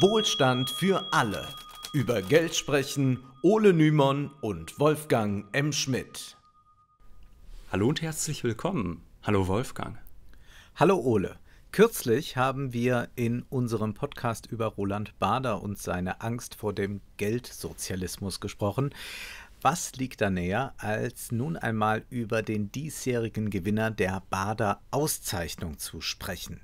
Wohlstand für alle. Über Geld sprechen Ole Nymon und Wolfgang M. Schmidt. Hallo und herzlich willkommen. Hallo Wolfgang. Hallo Ole. Kürzlich haben wir in unserem Podcast über Roland Bader und seine Angst vor dem Geldsozialismus gesprochen. Was liegt da näher, als nun einmal über den diesjährigen Gewinner der Bader Auszeichnung zu sprechen?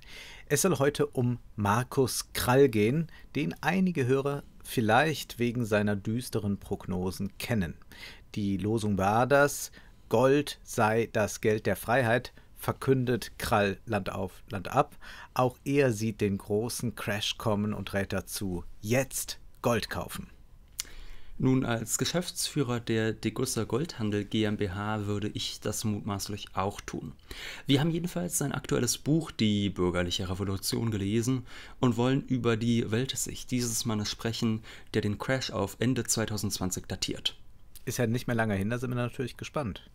Es soll heute um Markus Krall gehen, den einige Hörer vielleicht wegen seiner düsteren Prognosen kennen. Die Losung war das Gold sei das Geld der Freiheit, verkündet Krall Land auf, Land ab. Auch er sieht den großen Crash kommen und rät dazu, jetzt Gold kaufen. Nun, als Geschäftsführer der Degusser Goldhandel GmbH würde ich das mutmaßlich auch tun. Wir haben jedenfalls sein aktuelles Buch Die bürgerliche Revolution gelesen und wollen über die Weltsicht dieses Mannes sprechen, der den Crash auf Ende 2020 datiert ist ja nicht mehr lange hin, da sind wir natürlich gespannt.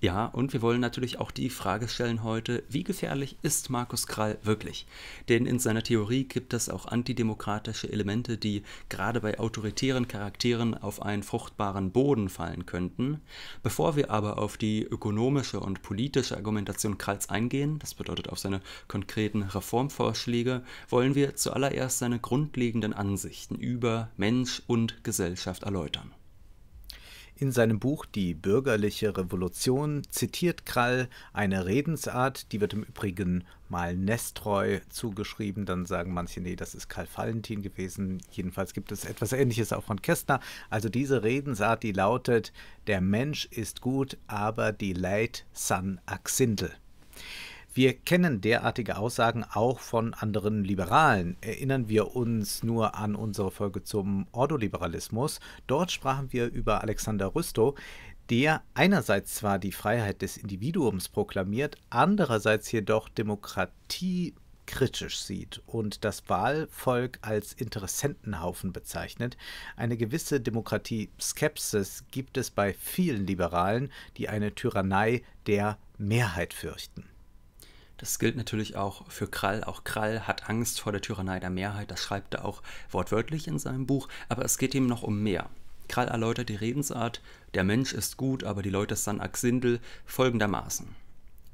Ja, und wir wollen natürlich auch die Frage stellen heute, wie gefährlich ist Markus Krall wirklich? Denn in seiner Theorie gibt es auch antidemokratische Elemente, die gerade bei autoritären Charakteren auf einen fruchtbaren Boden fallen könnten. Bevor wir aber auf die ökonomische und politische Argumentation Kralls eingehen, das bedeutet auf seine konkreten Reformvorschläge, wollen wir zuallererst seine grundlegenden Ansichten über Mensch und Gesellschaft erläutern. In seinem Buch Die bürgerliche Revolution zitiert Krall eine Redensart, die wird im Übrigen mal Nestreu zugeschrieben, dann sagen manche, nee, das ist Karl Valentin gewesen. Jedenfalls gibt es etwas Ähnliches auch von Kästner. Also diese Redensart, die lautet, der Mensch ist gut, aber die Leid san axindel. Wir kennen derartige Aussagen auch von anderen Liberalen. Erinnern wir uns nur an unsere Folge zum Ordoliberalismus. Dort sprachen wir über Alexander Rüstow, der einerseits zwar die Freiheit des Individuums proklamiert, andererseits jedoch Demokratie kritisch sieht und das Wahlvolk als Interessentenhaufen bezeichnet. Eine gewisse Demokratie-Skepsis gibt es bei vielen Liberalen, die eine Tyrannei der Mehrheit fürchten. Das gilt natürlich auch für Krall. Auch Krall hat Angst vor der Tyrannei der Mehrheit. Das schreibt er auch wortwörtlich in seinem Buch. Aber es geht ihm noch um mehr. Krall erläutert die Redensart, der Mensch ist gut, aber die Leute sind Axindel, folgendermaßen.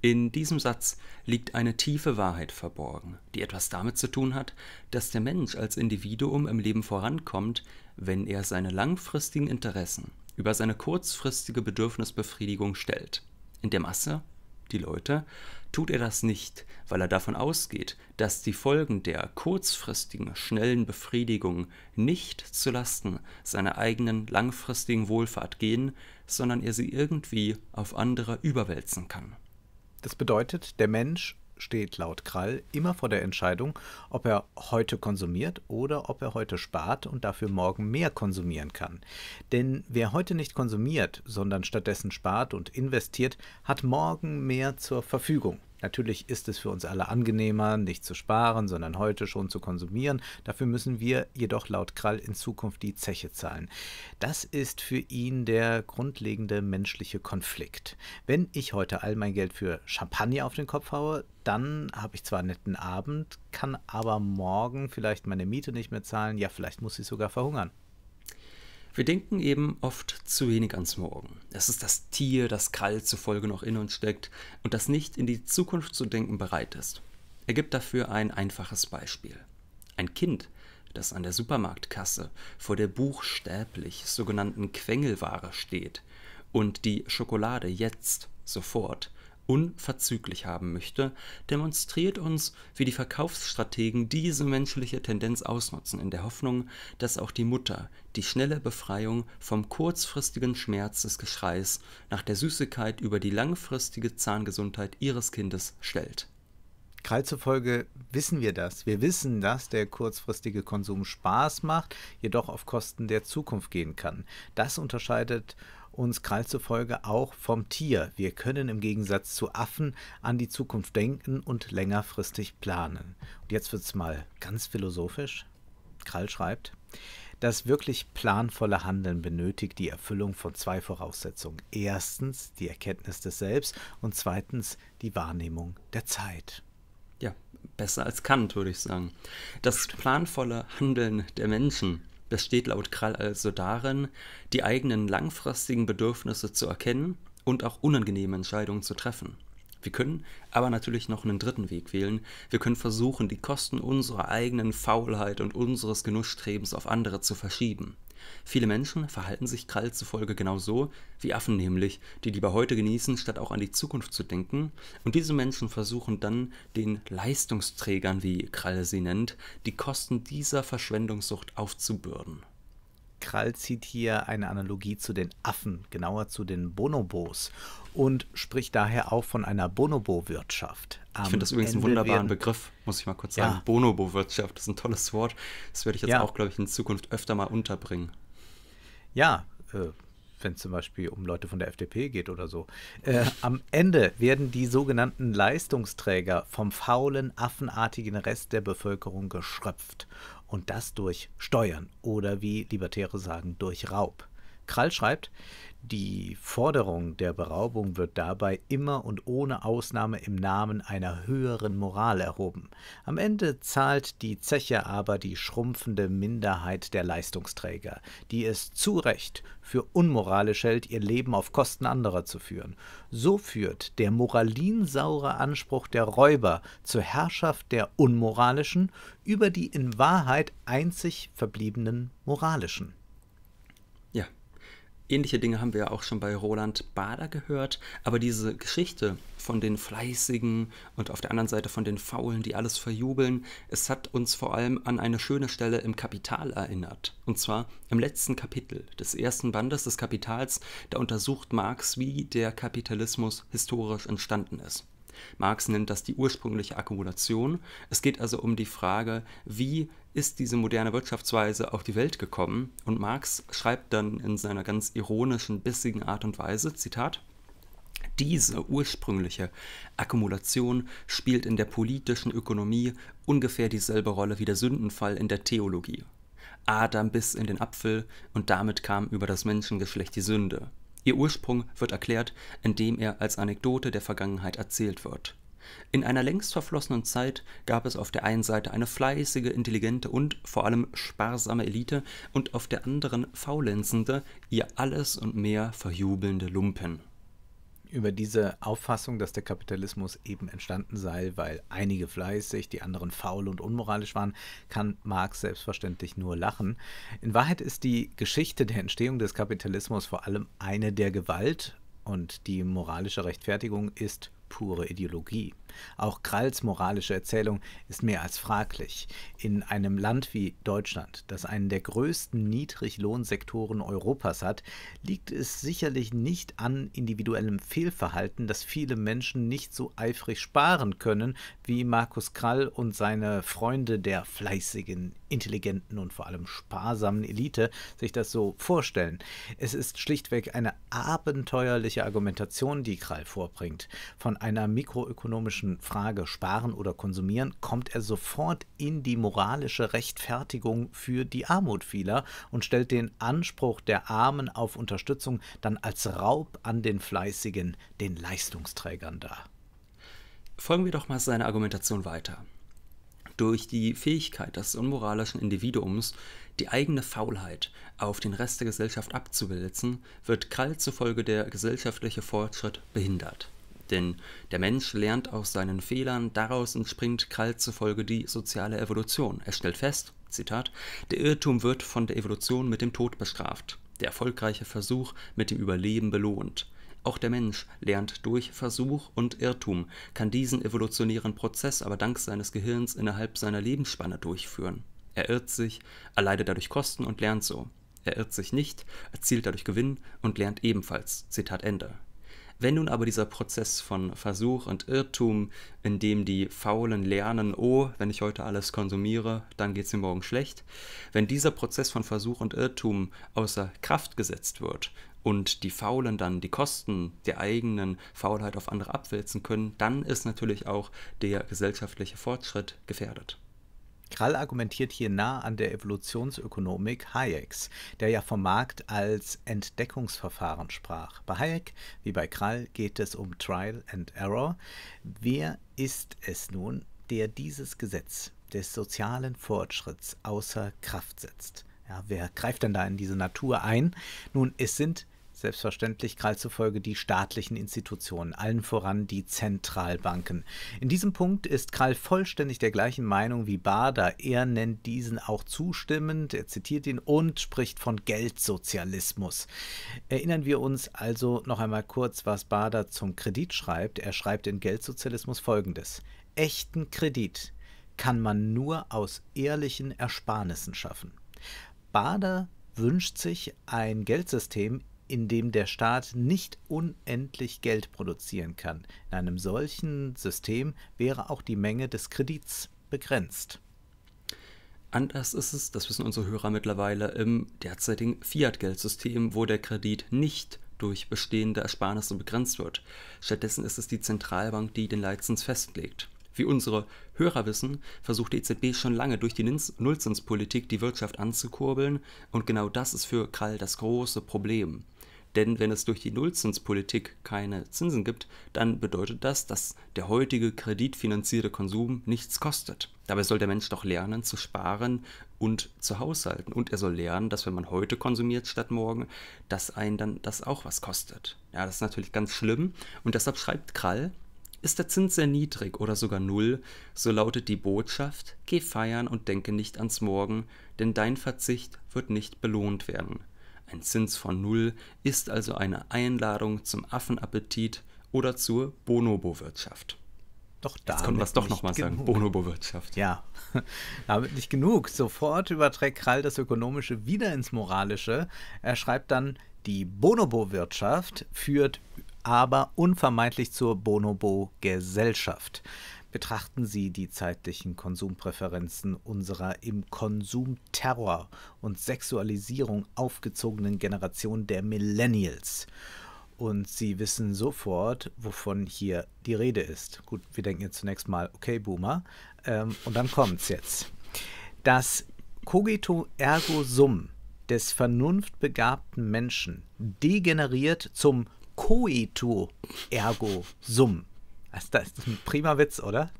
In diesem Satz liegt eine tiefe Wahrheit verborgen, die etwas damit zu tun hat, dass der Mensch als Individuum im Leben vorankommt, wenn er seine langfristigen Interessen über seine kurzfristige Bedürfnisbefriedigung stellt. In der Masse die Leute, tut er das nicht, weil er davon ausgeht, dass die Folgen der kurzfristigen, schnellen Befriedigung nicht zu Lasten seiner eigenen langfristigen Wohlfahrt gehen, sondern er sie irgendwie auf andere überwälzen kann. Das bedeutet, der Mensch steht laut Krall immer vor der Entscheidung, ob er heute konsumiert oder ob er heute spart und dafür morgen mehr konsumieren kann. Denn wer heute nicht konsumiert, sondern stattdessen spart und investiert, hat morgen mehr zur Verfügung. Natürlich ist es für uns alle angenehmer, nicht zu sparen, sondern heute schon zu konsumieren. Dafür müssen wir jedoch laut Krall in Zukunft die Zeche zahlen. Das ist für ihn der grundlegende menschliche Konflikt. Wenn ich heute all mein Geld für Champagner auf den Kopf haue, dann habe ich zwar einen netten Abend, kann aber morgen vielleicht meine Miete nicht mehr zahlen, ja vielleicht muss ich sogar verhungern. Wir denken eben oft zu wenig ans Morgen. Es ist das Tier, das kalt zufolge noch in uns steckt und das nicht in die Zukunft zu denken bereit ist. Er gibt dafür ein einfaches Beispiel. Ein Kind, das an der Supermarktkasse vor der buchstäblich sogenannten Quengelware steht und die Schokolade jetzt, sofort, unverzüglich haben möchte, demonstriert uns, wie die Verkaufsstrategen diese menschliche Tendenz ausnutzen, in der Hoffnung, dass auch die Mutter die schnelle Befreiung vom kurzfristigen Schmerz des Geschreis nach der Süßigkeit über die langfristige Zahngesundheit ihres Kindes stellt. Krall zufolge wissen wir das. Wir wissen, dass der kurzfristige Konsum Spaß macht, jedoch auf Kosten der Zukunft gehen kann. Das unterscheidet uns Krall zufolge auch vom Tier. Wir können im Gegensatz zu Affen an die Zukunft denken und längerfristig planen. Und jetzt es mal ganz philosophisch. Krall schreibt, das wirklich planvolle Handeln benötigt die Erfüllung von zwei Voraussetzungen. Erstens die Erkenntnis des Selbst und zweitens die Wahrnehmung der Zeit. Ja, besser als Kant, würde ich sagen. Das planvolle Handeln der Menschen steht laut Krall also darin, die eigenen langfristigen Bedürfnisse zu erkennen und auch unangenehme Entscheidungen zu treffen. Wir können aber natürlich noch einen dritten Weg wählen. Wir können versuchen, die Kosten unserer eigenen Faulheit und unseres Genussstrebens auf andere zu verschieben. Viele Menschen verhalten sich Krall zufolge genau so, wie Affen nämlich, die lieber heute genießen, statt auch an die Zukunft zu denken. Und diese Menschen versuchen dann, den Leistungsträgern, wie Krall sie nennt, die Kosten dieser Verschwendungssucht aufzubürden. Krall zieht hier eine Analogie zu den Affen, genauer zu den Bonobos und spricht daher auch von einer Bonobo-Wirtschaft. Ich finde das übrigens Ende einen wunderbaren werden, Begriff, muss ich mal kurz sagen. Ja. Bonobo-Wirtschaft, das ist ein tolles Wort. Das werde ich jetzt ja. auch, glaube ich, in Zukunft öfter mal unterbringen. Ja, äh, wenn es zum Beispiel um Leute von der FDP geht oder so. Äh, am Ende werden die sogenannten Leistungsträger vom faulen, affenartigen Rest der Bevölkerung geschröpft. Und das durch Steuern oder wie Libertäre sagen, durch Raub. Krall schreibt, die Forderung der Beraubung wird dabei immer und ohne Ausnahme im Namen einer höheren Moral erhoben. Am Ende zahlt die Zeche aber die schrumpfende Minderheit der Leistungsträger, die es zu Recht für unmoralisch hält, ihr Leben auf Kosten anderer zu führen. So führt der moralinsaure Anspruch der Räuber zur Herrschaft der Unmoralischen über die in Wahrheit einzig verbliebenen Moralischen ähnliche Dinge haben wir ja auch schon bei Roland Bader gehört, aber diese Geschichte von den Fleißigen und auf der anderen Seite von den Faulen, die alles verjubeln, es hat uns vor allem an eine schöne Stelle im Kapital erinnert. Und zwar im letzten Kapitel des ersten Bandes des Kapitals, da untersucht Marx, wie der Kapitalismus historisch entstanden ist. Marx nennt das die ursprüngliche Akkumulation. Es geht also um die Frage, wie ist diese moderne Wirtschaftsweise auf die Welt gekommen? Und Marx schreibt dann in seiner ganz ironischen, bissigen Art und Weise, Zitat, diese ursprüngliche Akkumulation spielt in der politischen Ökonomie ungefähr dieselbe Rolle wie der Sündenfall in der Theologie. Adam biss in den Apfel und damit kam über das Menschengeschlecht die Sünde. Ihr Ursprung wird erklärt, indem er als Anekdote der Vergangenheit erzählt wird. In einer längst verflossenen Zeit gab es auf der einen Seite eine fleißige, intelligente und vor allem sparsame Elite und auf der anderen faulenzende, ihr alles und mehr verjubelnde Lumpen über diese Auffassung, dass der Kapitalismus eben entstanden sei, weil einige fleißig, die anderen faul und unmoralisch waren, kann Marx selbstverständlich nur lachen. In Wahrheit ist die Geschichte der Entstehung des Kapitalismus vor allem eine der Gewalt und die moralische Rechtfertigung ist pure Ideologie. Auch Kralls moralische Erzählung ist mehr als fraglich. In einem Land wie Deutschland, das einen der größten Niedriglohnsektoren Europas hat, liegt es sicherlich nicht an individuellem Fehlverhalten, dass viele Menschen nicht so eifrig sparen können wie Markus Krall und seine Freunde der fleißigen, intelligenten und vor allem sparsamen Elite sich das so vorstellen. Es ist schlichtweg eine abenteuerliche Argumentation, die Krall vorbringt. Von einer mikroökonomischen moralischen Frage Sparen oder Konsumieren kommt er sofort in die moralische Rechtfertigung für die Armut vieler und stellt den Anspruch der Armen auf Unterstützung dann als Raub an den Fleißigen, den Leistungsträgern dar. Folgen wir doch mal seiner Argumentation weiter. Durch die Fähigkeit des unmoralischen Individuums, die eigene Faulheit auf den Rest der Gesellschaft abzuwälzen, wird Krall zufolge der gesellschaftliche Fortschritt behindert. Denn der Mensch lernt aus seinen Fehlern, daraus entspringt Krall zufolge die soziale Evolution. Er stellt fest, Zitat, der Irrtum wird von der Evolution mit dem Tod bestraft, der erfolgreiche Versuch mit dem Überleben belohnt. Auch der Mensch lernt durch Versuch und Irrtum, kann diesen evolutionären Prozess aber dank seines Gehirns innerhalb seiner Lebensspanne durchführen. Er irrt sich, erleidet dadurch Kosten und lernt so. Er irrt sich nicht, erzielt dadurch Gewinn und lernt ebenfalls. Zitat Ende. Wenn nun aber dieser Prozess von Versuch und Irrtum, in dem die Faulen lernen, oh, wenn ich heute alles konsumiere, dann geht es mir morgen schlecht, wenn dieser Prozess von Versuch und Irrtum außer Kraft gesetzt wird und die Faulen dann die Kosten der eigenen Faulheit auf andere abwälzen können, dann ist natürlich auch der gesellschaftliche Fortschritt gefährdet. Krall argumentiert hier nah an der Evolutionsökonomik Hayeks, der ja vom Markt als Entdeckungsverfahren sprach. Bei Hayek wie bei Krall geht es um Trial and Error. Wer ist es nun, der dieses Gesetz des sozialen Fortschritts außer Kraft setzt? Ja, wer greift denn da in diese Natur ein? Nun, es sind Selbstverständlich Selbstverständlichkeit zufolge die staatlichen Institutionen, allen voran die Zentralbanken. In diesem Punkt ist Krall vollständig der gleichen Meinung wie Bader. Er nennt diesen auch zustimmend, er zitiert ihn und spricht von Geldsozialismus. Erinnern wir uns also noch einmal kurz, was Bader zum Kredit schreibt. Er schreibt in Geldsozialismus folgendes: Echten Kredit kann man nur aus ehrlichen Ersparnissen schaffen. Bader wünscht sich ein Geldsystem in dem der Staat nicht unendlich Geld produzieren kann. In einem solchen System wäre auch die Menge des Kredits begrenzt. Anders ist es, das wissen unsere Hörer mittlerweile, im derzeitigen Fiat-Geldsystem, wo der Kredit nicht durch bestehende Ersparnisse begrenzt wird. Stattdessen ist es die Zentralbank, die den Leitzins festlegt. Wie unsere Hörer wissen, versucht die EZB schon lange durch die Nullzinspolitik die Wirtschaft anzukurbeln und genau das ist für Krall das große Problem. Denn wenn es durch die Nullzinspolitik keine Zinsen gibt, dann bedeutet das, dass der heutige kreditfinanzierte Konsum nichts kostet. Dabei soll der Mensch doch lernen zu sparen und zu haushalten. Und er soll lernen, dass wenn man heute konsumiert statt morgen, dass einen dann das auch was kostet. Ja, das ist natürlich ganz schlimm. Und deshalb schreibt Krall, ist der Zins sehr niedrig oder sogar null, so lautet die Botschaft, geh feiern und denke nicht ans Morgen, denn dein Verzicht wird nicht belohnt werden. Ein Zins von null ist also eine Einladung zum Affenappetit oder zur Bonobo-Wirtschaft. Doch da. Jetzt können wir es doch nochmal sagen. Bonobo-Wirtschaft. Ja, damit nicht genug. Sofort überträgt Krall das Ökonomische wieder ins Moralische. Er schreibt dann, die Bonobo-Wirtschaft führt aber unvermeidlich zur Bonobo-Gesellschaft betrachten Sie die zeitlichen Konsumpräferenzen unserer im Konsumterror und Sexualisierung aufgezogenen Generation der Millennials. Und Sie wissen sofort, wovon hier die Rede ist. Gut, wir denken jetzt zunächst mal, okay, Boomer. Ähm, und dann kommt's jetzt. Das Cogito ergo sum des vernunftbegabten Menschen degeneriert zum Coito ergo sum also, das ist ein prima Witz, oder?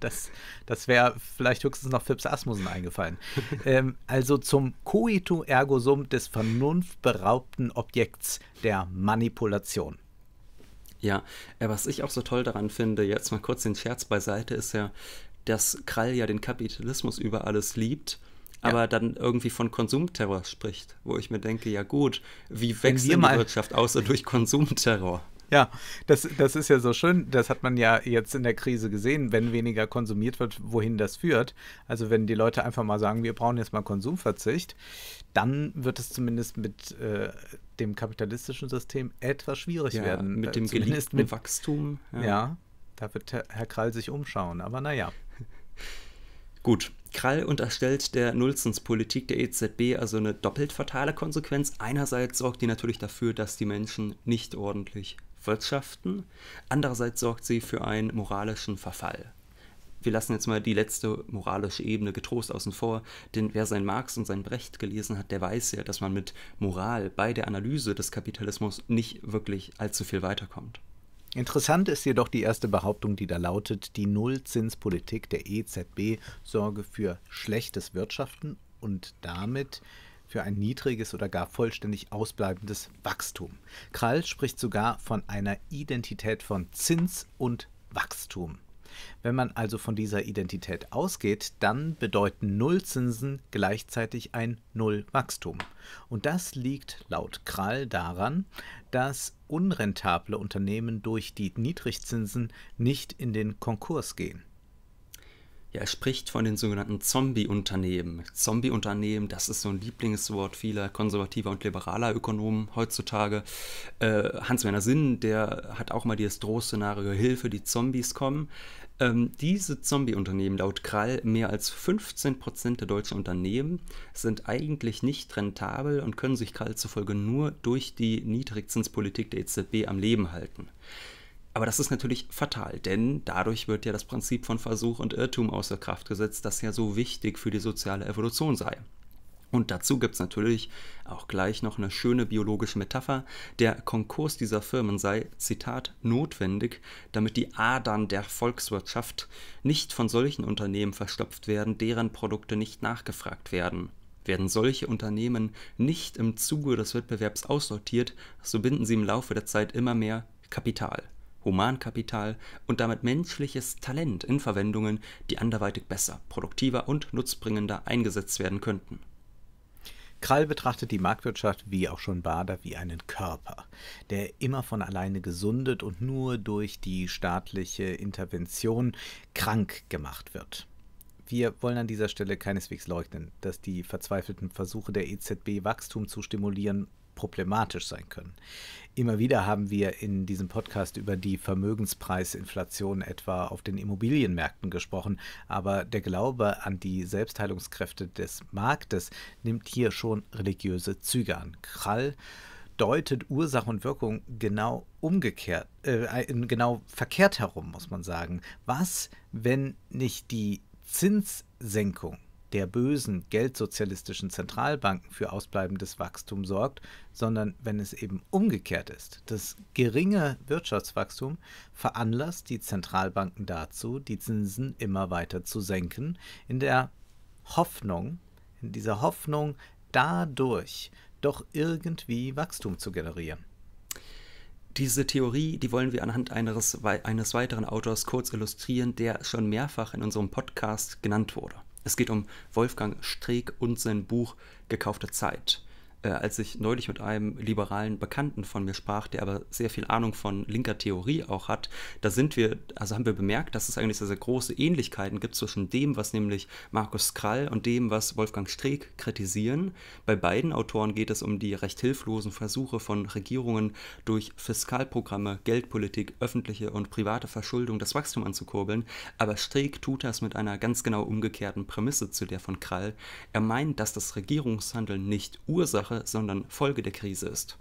Das, das wäre vielleicht höchstens noch Phipps Asmussen eingefallen. ähm, also zum coitu ergo sum des vernunftberaubten Objekts der Manipulation. Ja, äh, was ich auch so toll daran finde, jetzt mal kurz den Scherz beiseite, ist ja, dass Krall ja den Kapitalismus über alles liebt, ja. aber dann irgendwie von Konsumterror spricht, wo ich mir denke, ja gut, wie wächst die Wirtschaft außer durch Konsumterror? Ja, das, das ist ja so schön. Das hat man ja jetzt in der Krise gesehen, wenn weniger konsumiert wird, wohin das führt. Also wenn die Leute einfach mal sagen, wir brauchen jetzt mal Konsumverzicht, dann wird es zumindest mit äh, dem kapitalistischen System etwas schwierig ja, werden. Mit äh, dem zumindest mit Wachstum. Ja. ja, da wird Herr Krall sich umschauen. Aber naja. Gut, Krall unterstellt der Nullzinspolitik der EZB also eine doppelt fatale Konsequenz. Einerseits sorgt die natürlich dafür, dass die Menschen nicht ordentlich wirtschaften. Andererseits sorgt sie für einen moralischen Verfall. Wir lassen jetzt mal die letzte moralische Ebene getrost außen vor, denn wer sein Marx und sein Brecht gelesen hat, der weiß ja, dass man mit Moral bei der Analyse des Kapitalismus nicht wirklich allzu viel weiterkommt. Interessant ist jedoch die erste Behauptung, die da lautet, die Nullzinspolitik der EZB sorge für schlechtes Wirtschaften und damit für ein niedriges oder gar vollständig ausbleibendes Wachstum. Krall spricht sogar von einer Identität von Zins und Wachstum. Wenn man also von dieser Identität ausgeht, dann bedeuten Nullzinsen gleichzeitig ein Nullwachstum. Und das liegt laut Krall daran, dass unrentable Unternehmen durch die Niedrigzinsen nicht in den Konkurs gehen. Ja, er spricht von den sogenannten Zombie-Unternehmen. Zombie-Unternehmen, das ist so ein Lieblingswort vieler konservativer und liberaler Ökonomen heutzutage. Äh, Hans-Werner Sinn, der hat auch mal dieses Drohszenario Hilfe, die Zombies kommen. Ähm, diese Zombie-Unternehmen, laut Krall, mehr als 15% der deutschen Unternehmen sind eigentlich nicht rentabel und können sich Krall zufolge nur durch die Niedrigzinspolitik der EZB am Leben halten. Aber das ist natürlich fatal, denn dadurch wird ja das Prinzip von Versuch und Irrtum außer Kraft gesetzt, das ja so wichtig für die soziale Evolution sei. Und dazu gibt es natürlich auch gleich noch eine schöne biologische Metapher. Der Konkurs dieser Firmen sei, Zitat, notwendig, damit die Adern der Volkswirtschaft nicht von solchen Unternehmen verstopft werden, deren Produkte nicht nachgefragt werden. Werden solche Unternehmen nicht im Zuge des Wettbewerbs aussortiert, so binden sie im Laufe der Zeit immer mehr Kapital. Humankapital und damit menschliches Talent in Verwendungen, die anderweitig besser, produktiver und nutzbringender eingesetzt werden könnten. Krall betrachtet die Marktwirtschaft wie auch schon Bader wie einen Körper, der immer von alleine gesundet und nur durch die staatliche Intervention krank gemacht wird. Wir wollen an dieser Stelle keineswegs leugnen, dass die verzweifelten Versuche der EZB, Wachstum zu stimulieren, problematisch sein können. Immer wieder haben wir in diesem Podcast über die Vermögenspreisinflation etwa auf den Immobilienmärkten gesprochen, aber der Glaube an die Selbstheilungskräfte des Marktes nimmt hier schon religiöse Züge an. Krall deutet Ursache und Wirkung genau umgekehrt, äh, genau verkehrt herum, muss man sagen. Was, wenn nicht die Zinssenkung der bösen geldsozialistischen Zentralbanken für ausbleibendes Wachstum sorgt, sondern wenn es eben umgekehrt ist. Das geringe Wirtschaftswachstum veranlasst die Zentralbanken dazu, die Zinsen immer weiter zu senken, in der Hoffnung, in dieser Hoffnung, dadurch doch irgendwie Wachstum zu generieren. Diese Theorie, die wollen wir anhand eines, eines weiteren Autors kurz illustrieren, der schon mehrfach in unserem Podcast genannt wurde. Es geht um Wolfgang Streeck und sein Buch Gekaufte Zeit äh, als ich neulich mit einem liberalen Bekannten von mir sprach, der aber sehr viel Ahnung von linker Theorie auch hat, da sind wir, also haben wir bemerkt, dass es eigentlich sehr, sehr große Ähnlichkeiten gibt zwischen dem, was nämlich Markus Krall und dem, was Wolfgang Streeck kritisieren. Bei beiden Autoren geht es um die recht hilflosen Versuche von Regierungen durch Fiskalprogramme, Geldpolitik, öffentliche und private Verschuldung das Wachstum anzukurbeln, aber Streeck tut das mit einer ganz genau umgekehrten Prämisse zu der von Krall. Er meint, dass das Regierungshandeln nicht Ursache Ursache, sondern Folge der Krise ist.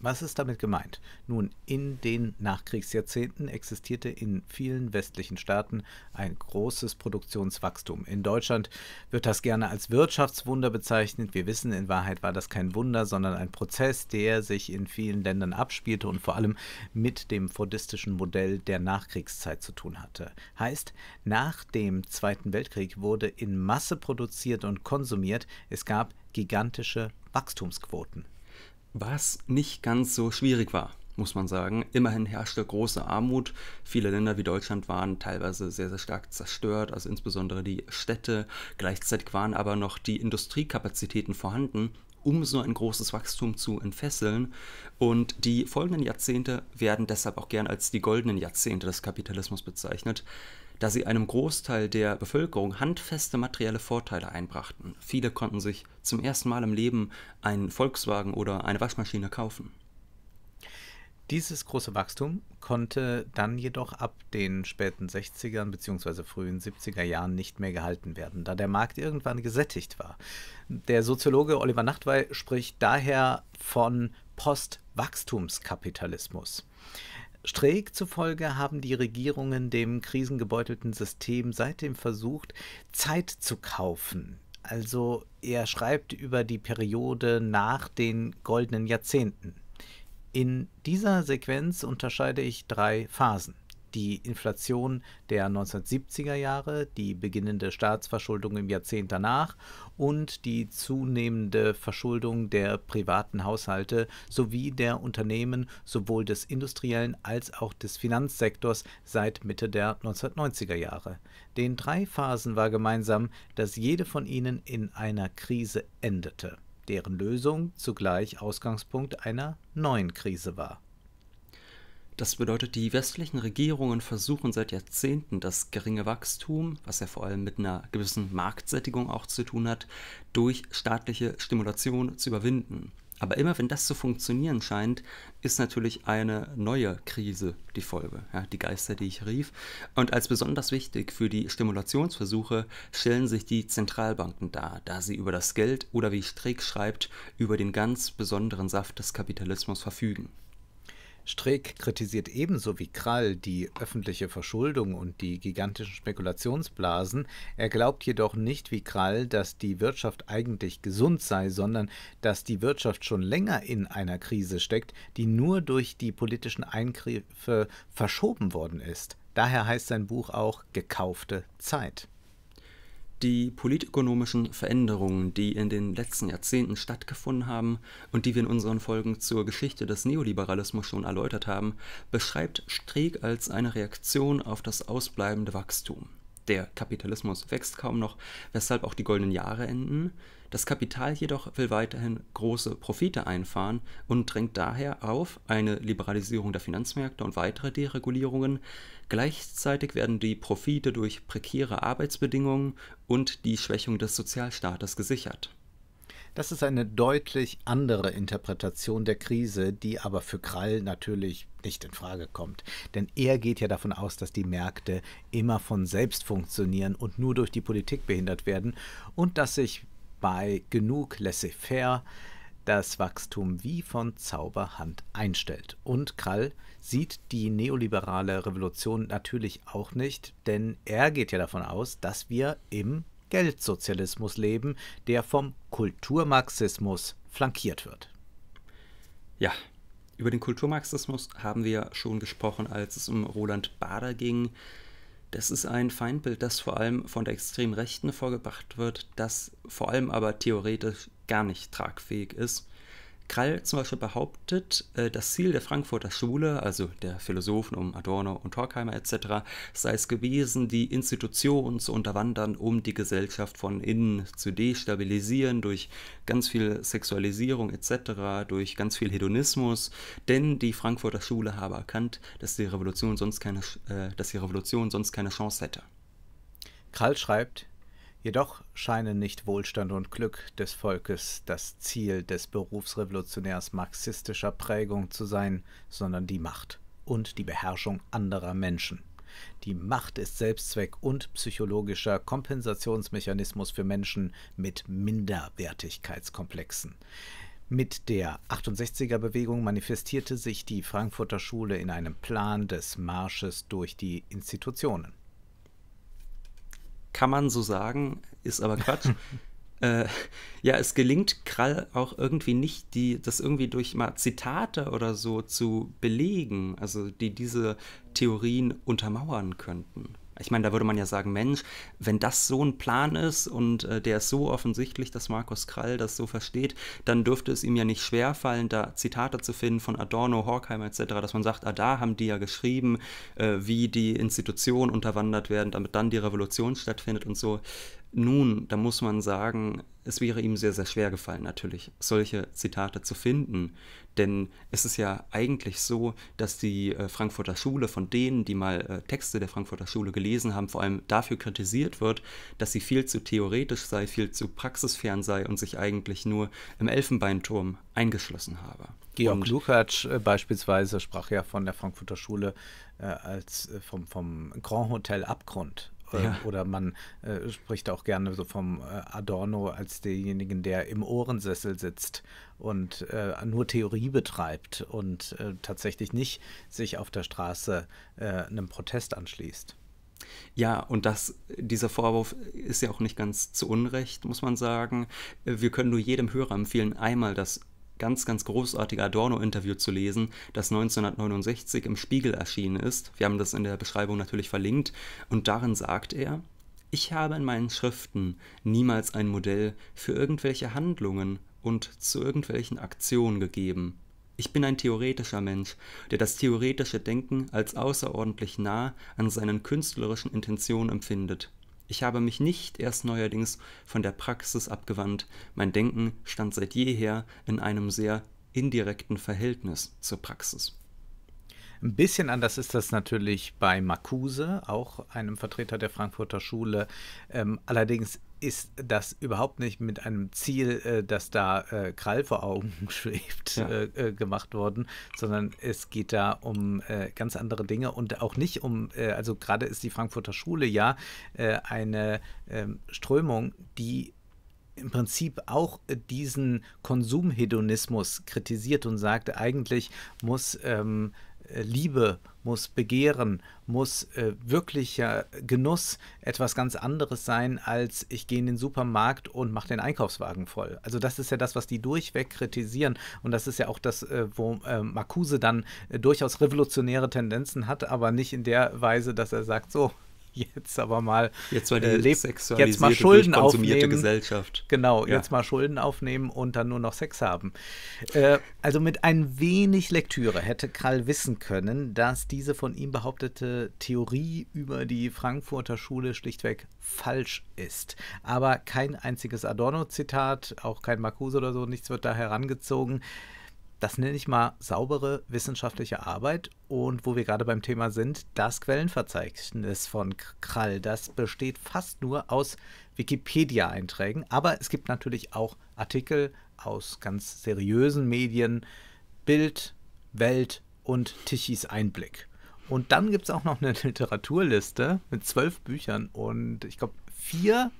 Was ist damit gemeint? Nun, in den Nachkriegsjahrzehnten existierte in vielen westlichen Staaten ein großes Produktionswachstum. In Deutschland wird das gerne als Wirtschaftswunder bezeichnet. Wir wissen, in Wahrheit war das kein Wunder, sondern ein Prozess, der sich in vielen Ländern abspielte und vor allem mit dem fordistischen Modell der Nachkriegszeit zu tun hatte. Heißt, nach dem Zweiten Weltkrieg wurde in Masse produziert und konsumiert. Es gab gigantische Wachstumsquoten. Was nicht ganz so schwierig war, muss man sagen. Immerhin herrschte große Armut. Viele Länder wie Deutschland waren teilweise sehr, sehr stark zerstört, also insbesondere die Städte. Gleichzeitig waren aber noch die Industriekapazitäten vorhanden, um so ein großes Wachstum zu entfesseln. Und die folgenden Jahrzehnte werden deshalb auch gern als die goldenen Jahrzehnte des Kapitalismus bezeichnet da sie einem Großteil der Bevölkerung handfeste materielle Vorteile einbrachten. Viele konnten sich zum ersten Mal im Leben einen Volkswagen oder eine Waschmaschine kaufen. Dieses große Wachstum konnte dann jedoch ab den späten 60ern bzw. frühen 70er Jahren nicht mehr gehalten werden, da der Markt irgendwann gesättigt war. Der Soziologe Oliver Nachtwey spricht daher von Postwachstumskapitalismus. Streeck zufolge haben die Regierungen dem krisengebeutelten System seitdem versucht, Zeit zu kaufen. Also er schreibt über die Periode nach den goldenen Jahrzehnten. In dieser Sequenz unterscheide ich drei Phasen die Inflation der 1970er Jahre, die beginnende Staatsverschuldung im Jahrzehnt danach und die zunehmende Verschuldung der privaten Haushalte sowie der Unternehmen sowohl des industriellen als auch des Finanzsektors seit Mitte der 1990er Jahre. Den drei Phasen war gemeinsam, dass jede von ihnen in einer Krise endete deren Lösung zugleich Ausgangspunkt einer neuen Krise war. Das bedeutet, die westlichen Regierungen versuchen seit Jahrzehnten das geringe Wachstum, was ja vor allem mit einer gewissen Marktsättigung auch zu tun hat, durch staatliche Stimulation zu überwinden. Aber immer wenn das zu funktionieren scheint, ist natürlich eine neue Krise die Folge, ja, die Geister, die ich rief. Und als besonders wichtig für die Stimulationsversuche stellen sich die Zentralbanken dar, da sie über das Geld oder wie Streeck schreibt, über den ganz besonderen Saft des Kapitalismus verfügen. Streeck kritisiert ebenso wie Krall die öffentliche Verschuldung und die gigantischen Spekulationsblasen. Er glaubt jedoch nicht wie Krall, dass die Wirtschaft eigentlich gesund sei, sondern dass die Wirtschaft schon länger in einer Krise steckt, die nur durch die politischen Eingriffe verschoben worden ist. Daher heißt sein Buch auch Gekaufte Zeit. Die politökonomischen Veränderungen, die in den letzten Jahrzehnten stattgefunden haben und die wir in unseren Folgen zur Geschichte des Neoliberalismus schon erläutert haben, beschreibt Streeck als eine Reaktion auf das ausbleibende Wachstum. Der Kapitalismus wächst kaum noch, weshalb auch die goldenen Jahre enden. Das Kapital jedoch will weiterhin große Profite einfahren und drängt daher auf eine Liberalisierung der Finanzmärkte und weitere Deregulierungen. Gleichzeitig werden die Profite durch prekäre Arbeitsbedingungen und die Schwächung des Sozialstaates gesichert. Das ist eine deutlich andere Interpretation der Krise, die aber für Krall natürlich nicht in Frage kommt. Denn er geht ja davon aus, dass die Märkte immer von selbst funktionieren und nur durch die Politik behindert werden und dass sich bei genug laissez-faire das Wachstum wie von Zauberhand einstellt. Und Krall sieht die neoliberale Revolution natürlich auch nicht, denn er geht ja davon aus, dass wir im Geldsozialismus leben, der vom Kulturmarxismus flankiert wird. Ja, über den Kulturmarxismus haben wir schon gesprochen, als es um Roland Bader ging. Das ist ein Feindbild, das vor allem von der extremen Rechten vorgebracht wird, das vor allem aber theoretisch gar nicht tragfähig ist Krall zum Beispiel behauptet, äh, das Ziel der Frankfurter Schule, also der Philosophen um Adorno und Horkheimer etc., sei es gewesen, die Institutionen zu unterwandern, um die Gesellschaft von innen zu destabilisieren durch ganz viel Sexualisierung etc., durch ganz viel Hedonismus, denn die Frankfurter Schule habe erkannt, dass die Revolution sonst keine, äh, dass die Revolution sonst keine Chance hätte. Krall schreibt, Jedoch scheinen nicht Wohlstand und Glück des Volkes das Ziel des Berufsrevolutionärs marxistischer Prägung zu sein, sondern die Macht und die Beherrschung anderer Menschen. Die Macht ist Selbstzweck und psychologischer Kompensationsmechanismus für Menschen mit Minderwertigkeitskomplexen. Mit der 68er Bewegung manifestierte sich die Frankfurter Schule in einem Plan des Marsches durch die Institutionen kann man so sagen, ist aber Quatsch. Äh, ja, es gelingt Krall auch irgendwie nicht, die, das irgendwie durch mal Zitate oder so zu belegen, also die diese Theorien untermauern könnten. Ich meine, da würde man ja sagen, Mensch, wenn das so ein Plan ist und äh, der ist so offensichtlich, dass Markus Krall das so versteht, dann dürfte es ihm ja nicht schwerfallen, da Zitate zu finden von Adorno, Horkheimer etc., dass man sagt, ah, da haben die ja geschrieben, äh, wie die Institutionen unterwandert werden, damit dann die Revolution stattfindet und so. Nun, da muss man sagen, es wäre ihm sehr, sehr schwer gefallen, natürlich, solche Zitate zu finden. Denn es ist ja eigentlich so, dass die äh, Frankfurter Schule von denen, die mal äh, Texte der Frankfurter Schule gelesen haben, vor allem dafür kritisiert wird, dass sie viel zu theoretisch sei, viel zu praxisfern sei und sich eigentlich nur im Elfenbeinturm eingeschlossen habe. Georg und, Lukács äh, beispielsweise sprach ja von der Frankfurter Schule äh, als äh, vom, vom Grand Hotel Abgrund. Ja. Oder man äh, spricht auch gerne so vom äh, Adorno als derjenigen, der im Ohrensessel sitzt und äh, nur Theorie betreibt und äh, tatsächlich nicht sich auf der Straße äh, einem Protest anschließt. Ja, und das, dieser Vorwurf ist ja auch nicht ganz zu Unrecht, muss man sagen. Äh, wir können nur jedem Hörer empfehlen, einmal das ganz, ganz großartige Adorno-Interview zu lesen, das 1969 im Spiegel erschienen ist. Wir haben das in der Beschreibung natürlich verlinkt. Und darin sagt er, ich habe in meinen Schriften niemals ein Modell für irgendwelche Handlungen und zu irgendwelchen Aktionen gegeben. Ich bin ein theoretischer Mensch, der das theoretische Denken als außerordentlich nah an seinen künstlerischen Intentionen empfindet. Ich habe mich nicht erst neuerdings von der Praxis abgewandt, mein Denken stand seit jeher in einem sehr indirekten Verhältnis zur Praxis. Ein bisschen anders ist das natürlich bei Marcuse, auch einem Vertreter der Frankfurter Schule. Ähm, allerdings ist das überhaupt nicht mit einem Ziel, äh, das da äh, Krall vor Augen schwebt, ja. Äh, äh, gemacht worden, sondern es geht da um äh, ganz andere Dinge und auch nicht um, äh, also gerade ist die Frankfurter Schule ja eine ähm, Strömung, die im Prinzip auch diesen Konsumhedonismus kritisiert und sagt, eigentlich muss ähm, Liebe muss Begehren, muss äh, wirklicher Genuss etwas ganz anderes sein, als ich gehe in den Supermarkt und mache den Einkaufswagen voll. Also das ist ja das, was die durchweg kritisieren und das ist ja auch das, äh, wo äh, Marcuse dann äh, durchaus revolutionäre Tendenzen hat, aber nicht in der Weise, dass er sagt, so, jetzt aber mal jetzt mal die äh, lebt, jetzt mal Schulden aufnehmen. Gesellschaft. Genau, ja. jetzt mal Schulden aufnehmen und dann nur noch Sex haben. Äh, also mit ein wenig Lektüre hätte Krall wissen können, dass diese von ihm behauptete Theorie über die Frankfurter Schule schlichtweg falsch ist. Aber kein einziges Adorno-Zitat, auch kein Marcuse oder so, nichts wird da herangezogen. Das nenne ich mal saubere wissenschaftliche Arbeit. Und wo wir gerade beim Thema sind, das Quellenverzeichnis von Krall, das besteht fast nur aus Wikipedia-Einträgen. Aber es gibt natürlich auch Artikel aus ganz seriösen Medien, Bild, Welt und Tichys Einblick. Und dann gibt es auch noch eine Literaturliste mit zwölf Büchern. Und ich glaube, vier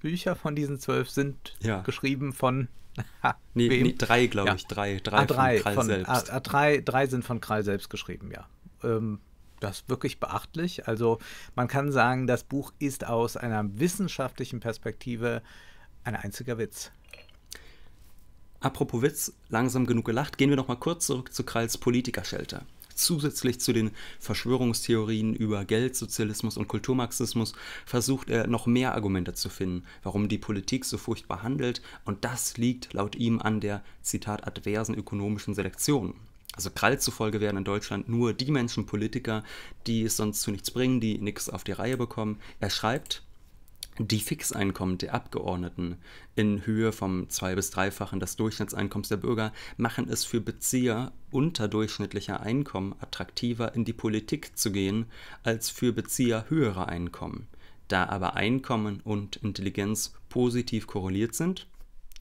Bücher von diesen zwölf sind ja. geschrieben von nee, nee, drei, glaube ich. Drei, drei, A3 ah, von Krall von, selbst. A, ah, A3, ah, drei sind von Krall selbst geschrieben, ja. Ähm, das ist wirklich beachtlich. Also man kann sagen, das Buch ist aus einer wissenschaftlichen Perspektive ein einziger Witz. Apropos Witz, langsam genug gelacht, gehen wir noch mal kurz zurück zu Kralls Politikerschelte. Zusätzlich zu den Verschwörungstheorien über Geldsozialismus und Kulturmarxismus versucht er noch mehr Argumente zu finden, warum die Politik so furchtbar handelt und das liegt laut ihm an der, Zitat, adversen ökonomischen Selektion. Also Krall zufolge werden in Deutschland nur die Menschen Politiker, die es sonst zu nichts bringen, die nichts auf die Reihe bekommen. Er schreibt, die Fixeinkommen der Abgeordneten in Höhe vom zwei- bis dreifachen des Durchschnittseinkommens der Bürger machen es für Bezieher unterdurchschnittlicher Einkommen attraktiver, in die Politik zu gehen, als für Bezieher höherer Einkommen. Da aber Einkommen und Intelligenz positiv korreliert sind,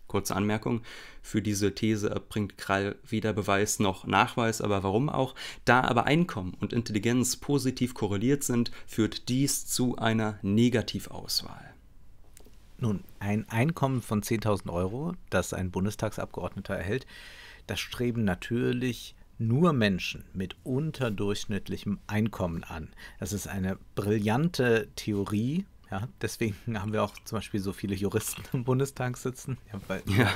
kurze Anmerkung, für diese These erbringt Krall weder Beweis noch Nachweis, aber warum auch, da aber Einkommen und Intelligenz positiv korreliert sind, führt dies zu einer Negativauswahl. Nun, ein Einkommen von 10.000 Euro, das ein Bundestagsabgeordneter erhält, das streben natürlich nur Menschen mit unterdurchschnittlichem Einkommen an. Das ist eine brillante Theorie ja, deswegen haben wir auch zum Beispiel so viele Juristen im Bundestag sitzen. Ja, weil, ja.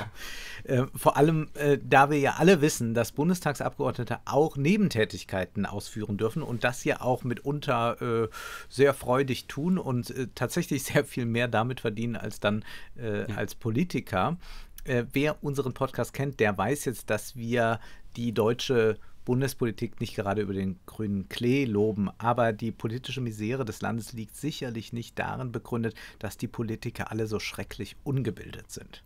Äh, vor allem, äh, da wir ja alle wissen, dass Bundestagsabgeordnete auch Nebentätigkeiten ausführen dürfen und das ja auch mitunter äh, sehr freudig tun und äh, tatsächlich sehr viel mehr damit verdienen als dann äh, ja. als Politiker. Äh, wer unseren Podcast kennt, der weiß jetzt, dass wir die deutsche Bundespolitik nicht gerade über den grünen Klee loben, aber die politische Misere des Landes liegt sicherlich nicht darin begründet, dass die Politiker alle so schrecklich ungebildet sind.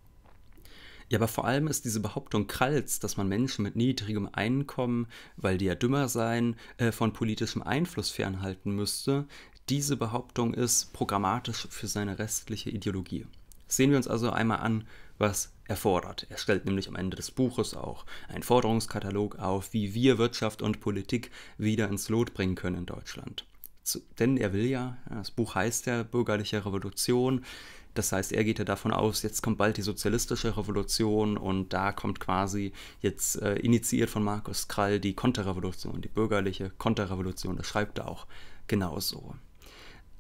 Ja, aber vor allem ist diese Behauptung Kralls, dass man Menschen mit niedrigem Einkommen, weil die ja dümmer seien, äh, von politischem Einfluss fernhalten müsste, diese Behauptung ist programmatisch für seine restliche Ideologie. Sehen wir uns also einmal an, was erfordert. Er stellt nämlich am Ende des Buches auch einen Forderungskatalog auf, wie wir Wirtschaft und Politik wieder ins Lot bringen können in Deutschland. Zu, denn er will ja, das Buch heißt ja Bürgerliche Revolution, das heißt, er geht ja davon aus, jetzt kommt bald die sozialistische Revolution und da kommt quasi jetzt äh, initiiert von Markus Krall die Konterrevolution, die bürgerliche Konterrevolution, das schreibt er auch genauso.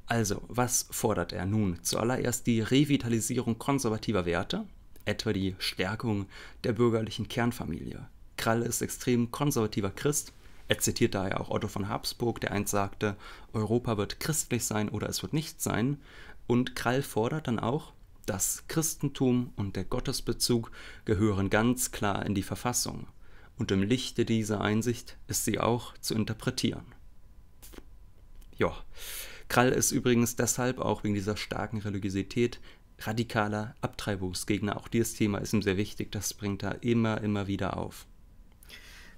Also, was fordert er nun? Zuallererst die Revitalisierung konservativer Werte, etwa die Stärkung der bürgerlichen Kernfamilie. Kralle ist extrem konservativer Christ. Er zitiert daher auch Otto von Habsburg, der einst sagte, Europa wird christlich sein oder es wird nicht sein. Und Krall fordert dann auch, das Christentum und der Gottesbezug gehören ganz klar in die Verfassung. Und im Lichte dieser Einsicht ist sie auch zu interpretieren. Ja, Krall ist übrigens deshalb auch wegen dieser starken Religiosität radikaler Abtreibungsgegner. Auch dieses Thema ist ihm sehr wichtig. Das bringt er immer, immer wieder auf.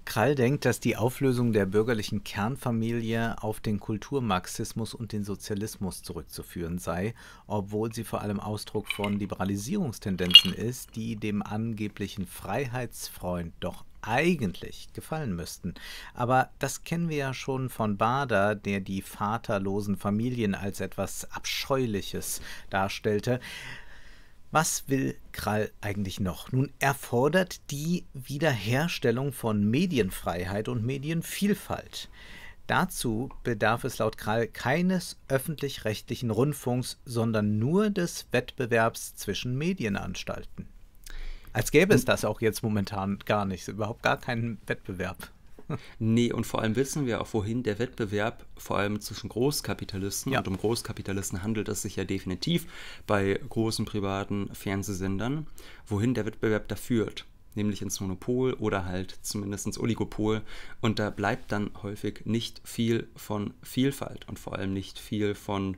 Krall denkt, dass die Auflösung der bürgerlichen Kernfamilie auf den Kulturmarxismus und den Sozialismus zurückzuführen sei, obwohl sie vor allem Ausdruck von Liberalisierungstendenzen ist, die dem angeblichen Freiheitsfreund doch eigentlich gefallen müssten. Aber das kennen wir ja schon von Bader, der die vaterlosen Familien als etwas Abscheuliches darstellte. Was will Krall eigentlich noch? Nun, er fordert die Wiederherstellung von Medienfreiheit und Medienvielfalt. Dazu bedarf es laut Krall keines öffentlich-rechtlichen Rundfunks, sondern nur des Wettbewerbs zwischen Medienanstalten. Als gäbe es hm. das auch jetzt momentan gar nicht. Überhaupt gar keinen Wettbewerb. Nee, und vor allem wissen wir auch, wohin der Wettbewerb, vor allem zwischen Großkapitalisten, ja. und um Großkapitalisten handelt es sich ja definitiv bei großen privaten Fernsehsendern, wohin der Wettbewerb da führt nämlich ins Monopol oder halt zumindest ins Oligopol. Und da bleibt dann häufig nicht viel von Vielfalt und vor allem nicht viel von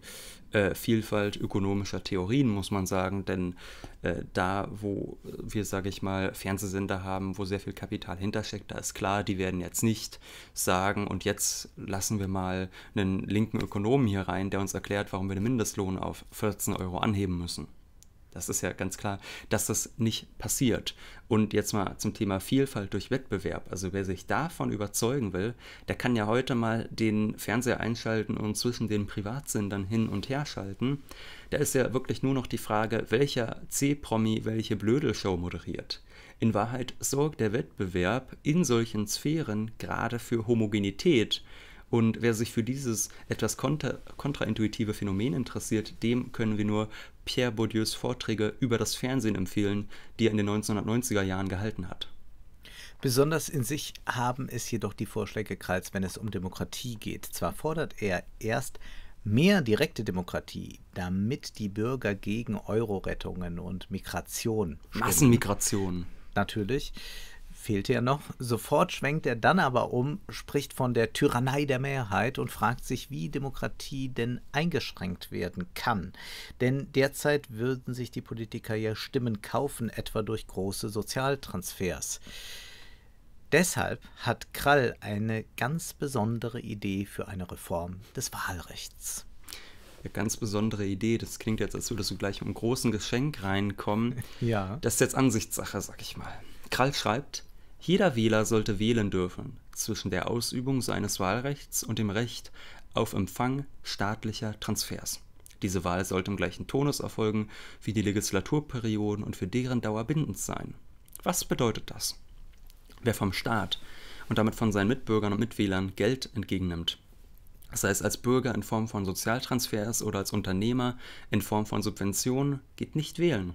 äh, Vielfalt ökonomischer Theorien, muss man sagen. Denn äh, da, wo wir, sage ich mal, Fernsehsender haben, wo sehr viel Kapital hintersteckt, da ist klar, die werden jetzt nicht sagen, und jetzt lassen wir mal einen linken Ökonomen hier rein, der uns erklärt, warum wir den Mindestlohn auf 14 Euro anheben müssen das ist ja ganz klar, dass das nicht passiert. Und jetzt mal zum Thema Vielfalt durch Wettbewerb. Also wer sich davon überzeugen will, der kann ja heute mal den Fernseher einschalten und zwischen den Privatsendern hin und her schalten. Da ist ja wirklich nur noch die Frage, welcher C-Promi welche Blödelshow moderiert. In Wahrheit sorgt der Wettbewerb in solchen Sphären gerade für Homogenität. Und wer sich für dieses etwas kontra kontraintuitive Phänomen interessiert, dem können wir nur Pierre Bourdieus Vorträge über das Fernsehen empfehlen, die er in den 1990er Jahren gehalten hat. Besonders in sich haben es jedoch die Vorschläge Kralls, wenn es um Demokratie geht. Zwar fordert er erst mehr direkte Demokratie, damit die Bürger gegen Euro-Rettungen und Migration. Stimmen. Massenmigration. Natürlich fehlte ja noch. Sofort schwenkt er dann aber um, spricht von der Tyrannei der Mehrheit und fragt sich, wie Demokratie denn eingeschränkt werden kann. Denn derzeit würden sich die Politiker ja Stimmen kaufen, etwa durch große Sozialtransfers. Deshalb hat Krall eine ganz besondere Idee für eine Reform des Wahlrechts. Eine ganz besondere Idee. Das klingt jetzt, als würdest du gleich mit großen Geschenk reinkommen. Ja. Das ist jetzt Ansichtssache, sag ich mal. Krall schreibt, jeder Wähler sollte wählen dürfen zwischen der Ausübung seines Wahlrechts und dem Recht auf Empfang staatlicher Transfers. Diese Wahl sollte im gleichen Tonus erfolgen wie die Legislaturperioden und für deren Dauer bindend sein. Was bedeutet das? Wer vom Staat und damit von seinen Mitbürgern und Mitwählern Geld entgegennimmt, sei es als Bürger in Form von Sozialtransfers oder als Unternehmer in Form von Subventionen, geht nicht wählen.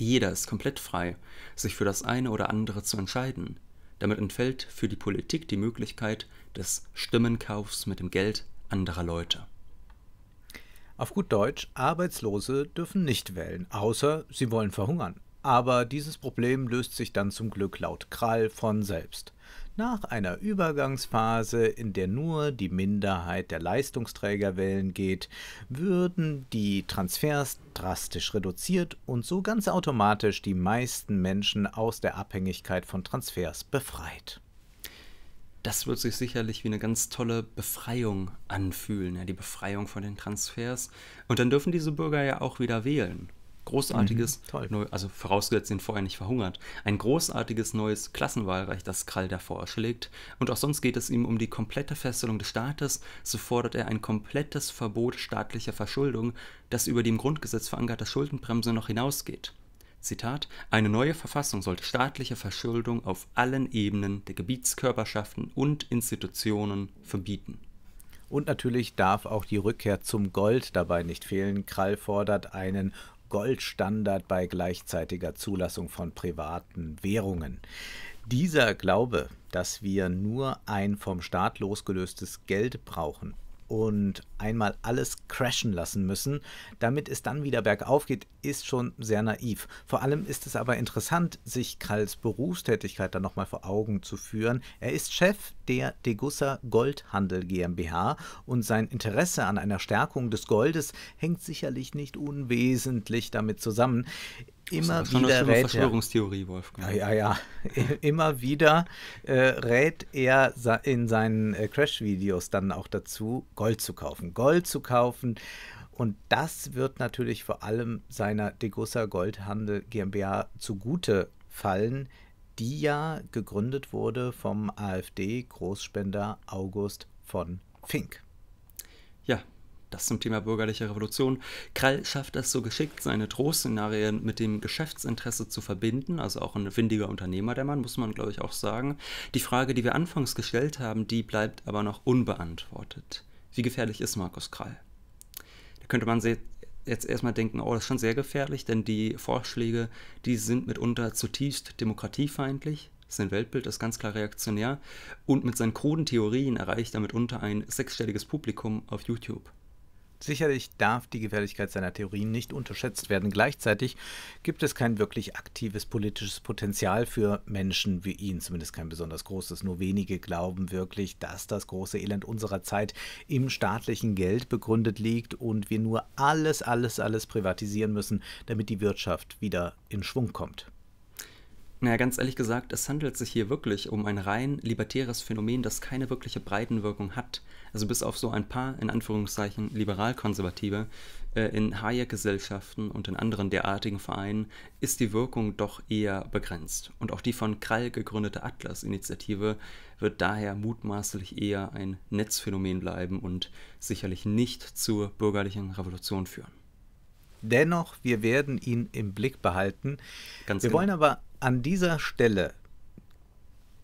Jeder ist komplett frei, sich für das eine oder andere zu entscheiden. Damit entfällt für die Politik die Möglichkeit des Stimmenkaufs mit dem Geld anderer Leute. Auf gut Deutsch, Arbeitslose dürfen nicht wählen, außer sie wollen verhungern. Aber dieses Problem löst sich dann zum Glück laut Krall von selbst. Nach einer Übergangsphase, in der nur die Minderheit der Leistungsträger wählen geht, würden die Transfers drastisch reduziert und so ganz automatisch die meisten Menschen aus der Abhängigkeit von Transfers befreit das wird sich sicherlich wie eine ganz tolle Befreiung anfühlen, ja, die Befreiung von den Transfers. Und dann dürfen diese Bürger ja auch wieder wählen großartiges, mhm, neu, also vorausgesetzt den vorher nicht verhungert, ein großartiges neues Klassenwahlrecht, das Krall davor schlägt. Und auch sonst geht es ihm um die komplette Feststellung des Staates. So fordert er ein komplettes Verbot staatlicher Verschuldung, das über die im Grundgesetz verankerte Schuldenbremse noch hinausgeht. Zitat, eine neue Verfassung sollte staatliche Verschuldung auf allen Ebenen der Gebietskörperschaften und Institutionen verbieten. Und natürlich darf auch die Rückkehr zum Gold dabei nicht fehlen. Krall fordert einen Goldstandard bei gleichzeitiger Zulassung von privaten Währungen. Dieser Glaube, dass wir nur ein vom Staat losgelöstes Geld brauchen, und einmal alles crashen lassen müssen, damit es dann wieder bergauf geht, ist schon sehr naiv. Vor allem ist es aber interessant, sich Karls Berufstätigkeit dann nochmal vor Augen zu führen. Er ist Chef der Degussa Goldhandel GmbH und sein Interesse an einer Stärkung des Goldes hängt sicherlich nicht unwesentlich damit zusammen immer das wieder rät Verschwörungstheorie, er, Wolfgang. Ja, ja, ja. immer wieder äh, rät er in seinen äh, Crash-Videos dann auch dazu, Gold zu kaufen. Gold zu kaufen. Und das wird natürlich vor allem seiner Degussa Goldhandel GmbH zugute fallen, die ja gegründet wurde vom AfD-Großspender August von Fink. Ja, das zum Thema bürgerliche Revolution. Krall schafft es so geschickt, seine Trostszenarien mit dem Geschäftsinteresse zu verbinden, also auch ein windiger Unternehmer, der Mann, muss man glaube ich auch sagen. Die Frage, die wir anfangs gestellt haben, die bleibt aber noch unbeantwortet. Wie gefährlich ist Markus Krall? Da könnte man jetzt erstmal denken, oh, das ist schon sehr gefährlich, denn die Vorschläge, die sind mitunter zutiefst demokratiefeindlich, sein Weltbild ist ganz klar reaktionär und mit seinen kruden Theorien erreicht er mitunter ein sechsstelliges Publikum auf YouTube. Sicherlich darf die Gefährlichkeit seiner Theorien nicht unterschätzt werden. Gleichzeitig gibt es kein wirklich aktives politisches Potenzial für Menschen wie ihn, zumindest kein besonders großes. Nur wenige glauben wirklich, dass das große Elend unserer Zeit im staatlichen Geld begründet liegt und wir nur alles, alles, alles privatisieren müssen, damit die Wirtschaft wieder in Schwung kommt. Naja, ganz ehrlich gesagt, es handelt sich hier wirklich um ein rein libertäres Phänomen, das keine wirkliche Breitenwirkung hat. Also bis auf so ein paar, in Anführungszeichen, liberal-konservative, äh, in Hayek-Gesellschaften und in anderen derartigen Vereinen ist die Wirkung doch eher begrenzt. Und auch die von Krall gegründete Atlas-Initiative wird daher mutmaßlich eher ein Netzphänomen bleiben und sicherlich nicht zur bürgerlichen Revolution führen. Dennoch, wir werden ihn im Blick behalten. Ganz wir genau. wollen aber an dieser Stelle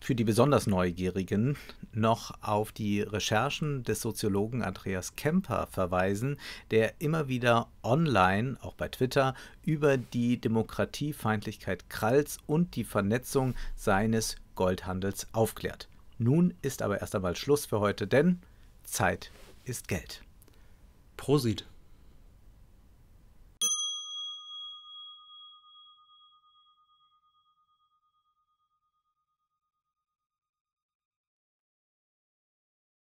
für die besonders Neugierigen noch auf die Recherchen des Soziologen Andreas Kemper verweisen, der immer wieder online, auch bei Twitter, über die Demokratiefeindlichkeit Kralls und die Vernetzung seines Goldhandels aufklärt. Nun ist aber erst einmal Schluss für heute, denn Zeit ist Geld. Prosit!